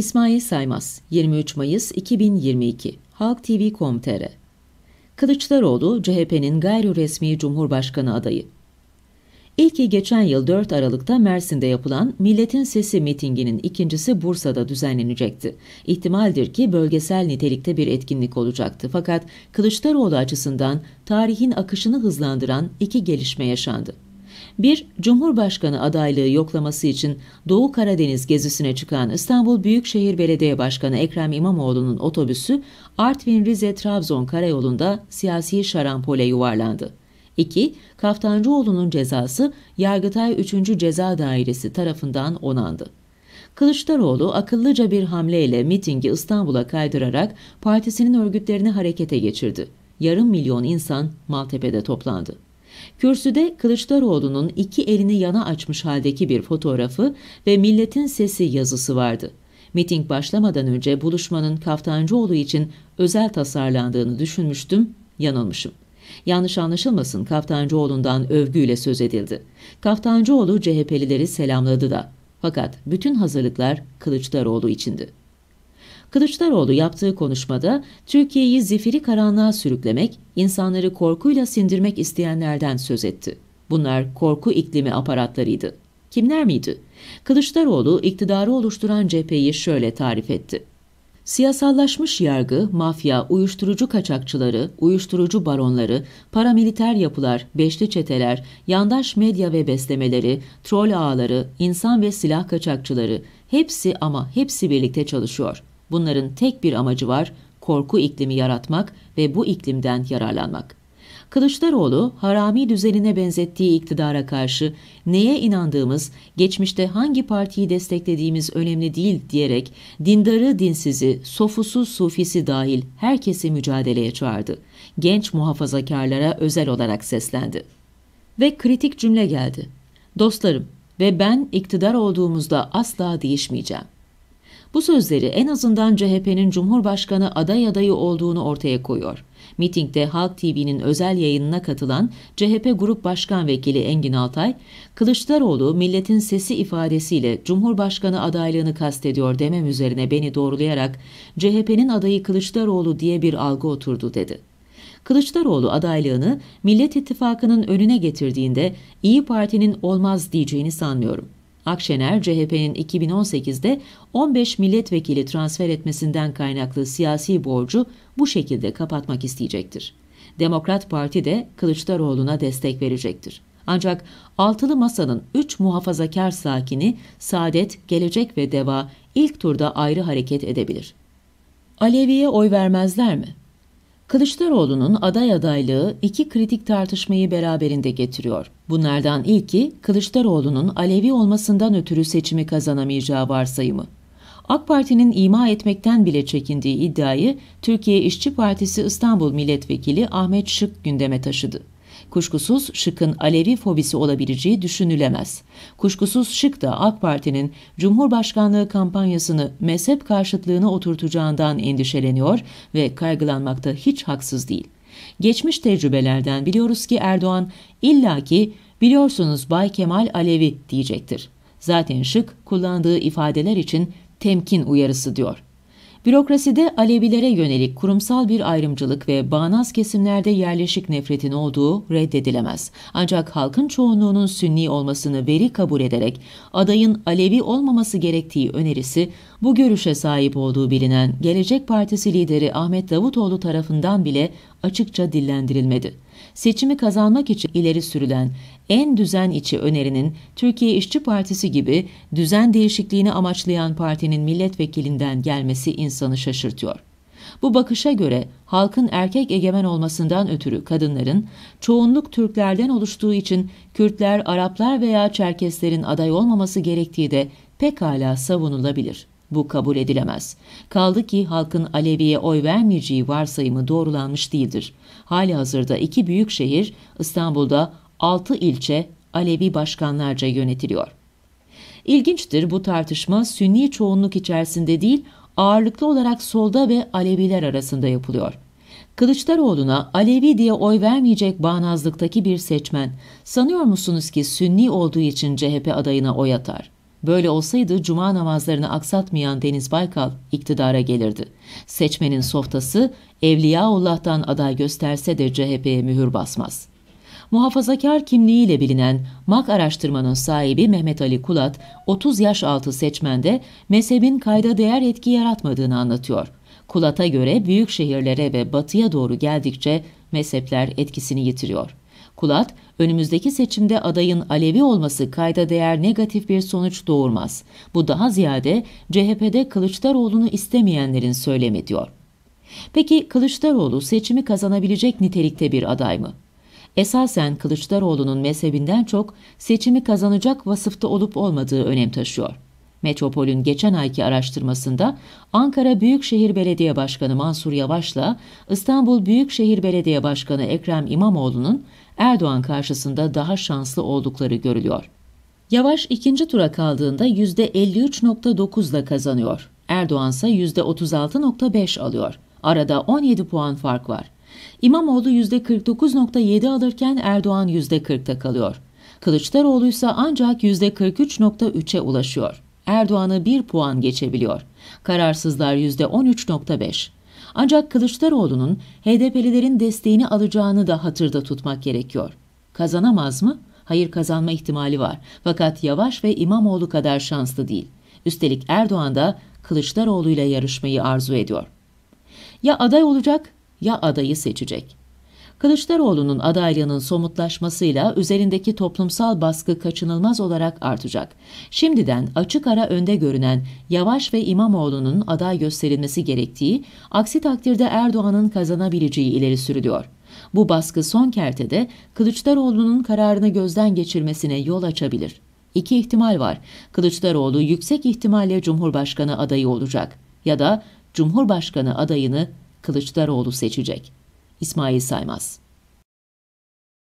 İsmail Saymaz 23 Mayıs 2022 Halk TV.com.tr Kılıçdaroğlu CHP'nin gayri resmi Cumhurbaşkanı adayı. İlki geçen yıl 4 Aralık'ta Mersin'de yapılan Milletin Sesi mitinginin ikincisi Bursa'da düzenlenecekti. İhtimaldir ki bölgesel nitelikte bir etkinlik olacaktı. Fakat Kılıçdaroğlu açısından tarihin akışını hızlandıran iki gelişme yaşandı bir Cumhurbaşkanı adaylığı yoklaması için Doğu Karadeniz gezisine çıkan İstanbul Büyükşehir Belediye Başkanı Ekrem İmamoğlu'nun otobüsü Artvin-Rize-Trabzon karayolunda siyasi şarampole yuvarlandı. 2. Kaftancıoğlu'nun cezası Yargıtay 3. Ceza Dairesi tarafından onandı. Kılıçdaroğlu akıllıca bir hamleyle mitingi İstanbul'a kaydırarak partisinin örgütlerini harekete geçirdi. Yarım milyon insan Maltepe'de toplandı. Kürsüde Kılıçdaroğlu'nun iki elini yana açmış haldeki bir fotoğrafı ve Milletin Sesi yazısı vardı. Miting başlamadan önce buluşmanın Kaftancıoğlu için özel tasarlandığını düşünmüştüm, yanılmışım. Yanlış anlaşılmasın Kaftancıoğlu'ndan övgüyle söz edildi. Kaftancıoğlu CHP'lileri selamladı da. Fakat bütün hazırlıklar Kılıçdaroğlu içindi. Kılıçdaroğlu yaptığı konuşmada Türkiye'yi zifiri karanlığa sürüklemek, insanları korkuyla sindirmek isteyenlerden söz etti. Bunlar korku iklimi aparatlarıydı. Kimler miydi? Kılıçdaroğlu iktidarı oluşturan cepheyi şöyle tarif etti. Siyasallaşmış yargı, mafya, uyuşturucu kaçakçıları, uyuşturucu baronları, paramiliter yapılar, beşli çeteler, yandaş medya ve beslemeleri, troll ağları, insan ve silah kaçakçıları hepsi ama hepsi birlikte çalışıyor. Bunların tek bir amacı var, korku iklimi yaratmak ve bu iklimden yararlanmak. Kılıçdaroğlu, harami düzenine benzettiği iktidara karşı neye inandığımız, geçmişte hangi partiyi desteklediğimiz önemli değil diyerek dindarı dinsizi, sofusu sufisi dahil herkesi mücadeleye çağırdı. Genç muhafazakarlara özel olarak seslendi. Ve kritik cümle geldi. Dostlarım ve ben iktidar olduğumuzda asla değişmeyeceğim. Bu sözleri en azından CHP'nin Cumhurbaşkanı aday adayı olduğunu ortaya koyuyor. Mitingde Halk TV'nin özel yayınına katılan CHP Grup Başkan Vekili Engin Altay, Kılıçdaroğlu milletin sesi ifadesiyle Cumhurbaşkanı adaylığını kastediyor demem üzerine beni doğrulayarak CHP'nin adayı Kılıçdaroğlu diye bir algı oturdu dedi. Kılıçdaroğlu adaylığını Millet İttifakı'nın önüne getirdiğinde İyi Parti'nin olmaz diyeceğini sanmıyorum.'' Akşener, CHP'nin 2018'de 15 milletvekili transfer etmesinden kaynaklı siyasi borcu bu şekilde kapatmak isteyecektir. Demokrat Parti de Kılıçdaroğlu'na destek verecektir. Ancak altılı masanın 3 muhafazakar sakini Saadet, Gelecek ve Deva ilk turda ayrı hareket edebilir. Alevi'ye oy vermezler mi? Kılıçdaroğlu'nun aday adaylığı iki kritik tartışmayı beraberinde getiriyor. Bunlardan ilki Kılıçdaroğlu'nun Alevi olmasından ötürü seçimi kazanamayacağı varsayımı. AK Parti'nin ima etmekten bile çekindiği iddiayı Türkiye İşçi Partisi İstanbul Milletvekili Ahmet Şık gündeme taşıdı. Kuşkusuz Şık'ın Alevi fobisi olabileceği düşünülemez. Kuşkusuz Şık da AK Parti'nin Cumhurbaşkanlığı kampanyasını mezhep karşıtlığına oturtacağından endişeleniyor ve kaygılanmakta hiç haksız değil. Geçmiş tecrübelerden biliyoruz ki Erdoğan illaki biliyorsunuz Bay Kemal Alevi diyecektir. Zaten Şık kullandığı ifadeler için temkin uyarısı diyor. Bürokraside Alevilere yönelik kurumsal bir ayrımcılık ve bağnaz kesimlerde yerleşik nefretin olduğu reddedilemez. Ancak halkın çoğunluğunun Sünni olmasını veri kabul ederek adayın Alevi olmaması gerektiği önerisi bu görüşe sahip olduğu bilinen Gelecek Partisi lideri Ahmet Davutoğlu tarafından bile açıkça dillendirilmedi seçimi kazanmak için ileri sürülen en düzen içi önerinin Türkiye İşçi Partisi gibi düzen değişikliğini amaçlayan partinin milletvekilinden gelmesi insanı şaşırtıyor. Bu bakışa göre halkın erkek egemen olmasından ötürü kadınların çoğunluk Türklerden oluştuğu için Kürtler, Araplar veya Çerkeslerin aday olmaması gerektiği de pekala savunulabilir. Bu kabul edilemez. Kaldı ki halkın Alevi'ye oy vermeyeceği varsayımı doğrulanmış değildir. Hali hazırda iki büyük şehir İstanbul'da altı ilçe Alevi başkanlarca yönetiliyor. İlginçtir bu tartışma Sünni çoğunluk içerisinde değil ağırlıklı olarak solda ve Aleviler arasında yapılıyor. Kılıçdaroğlu'na Alevi diye oy vermeyecek bağnazlıktaki bir seçmen, sanıyor musunuz ki Sünni olduğu için CHP adayına oy atar? Böyle olsaydı cuma namazlarını aksatmayan Deniz Baykal iktidara gelirdi. Seçmenin softası Evliyaullah'tan aday gösterse de CHP'ye mühür basmaz. Muhafazakar kimliğiyle bilinen MAK araştırmanın sahibi Mehmet Ali Kulat, 30 yaş altı seçmende mezhebin kayda değer etki yaratmadığını anlatıyor. Kulat'a göre büyük şehirlere ve batıya doğru geldikçe mezhepler etkisini yitiriyor. Kulat, önümüzdeki seçimde adayın Alevi olması kayda değer negatif bir sonuç doğurmaz. Bu daha ziyade CHP'de Kılıçdaroğlu'nu istemeyenlerin söylemi diyor. Peki Kılıçdaroğlu seçimi kazanabilecek nitelikte bir aday mı? Esasen Kılıçdaroğlu'nun mezhebinden çok seçimi kazanacak vasıfta olup olmadığı önem taşıyor. Metropol'ün geçen ayki araştırmasında Ankara Büyükşehir Belediye Başkanı Mansur Yavaş'la İstanbul Büyükşehir Belediye Başkanı Ekrem İmamoğlu'nun Erdoğan karşısında daha şanslı oldukları görülüyor. Yavaş ikinci tura kaldığında %53.9'la kazanıyor. Erdoğan ise %36.5 alıyor. Arada 17 puan fark var. İmamoğlu %49.7 alırken Erdoğan %40'ta kalıyor. Kılıçdaroğlu ise ancak %43.3'e ulaşıyor. Erdoğan'ı 1 puan geçebiliyor. Kararsızlar %13.5. Ancak Kılıçdaroğlu'nun HDP'lilerin desteğini alacağını da hatırda tutmak gerekiyor. Kazanamaz mı? Hayır kazanma ihtimali var. Fakat Yavaş ve İmamoğlu kadar şanslı değil. Üstelik Erdoğan da Kılıçdaroğlu ile yarışmayı arzu ediyor. Ya aday olacak ya adayı seçecek. Kılıçdaroğlu'nun adaylığının somutlaşmasıyla üzerindeki toplumsal baskı kaçınılmaz olarak artacak. Şimdiden açık ara önde görünen Yavaş ve İmamoğlu'nun aday gösterilmesi gerektiği, aksi takdirde Erdoğan'ın kazanabileceği ileri sürülüyor. Bu baskı son kertede Kılıçdaroğlu'nun kararını gözden geçirmesine yol açabilir. İki ihtimal var. Kılıçdaroğlu yüksek ihtimalle Cumhurbaşkanı adayı olacak ya da Cumhurbaşkanı adayını Kılıçdaroğlu seçecek. İsmail Saymaz.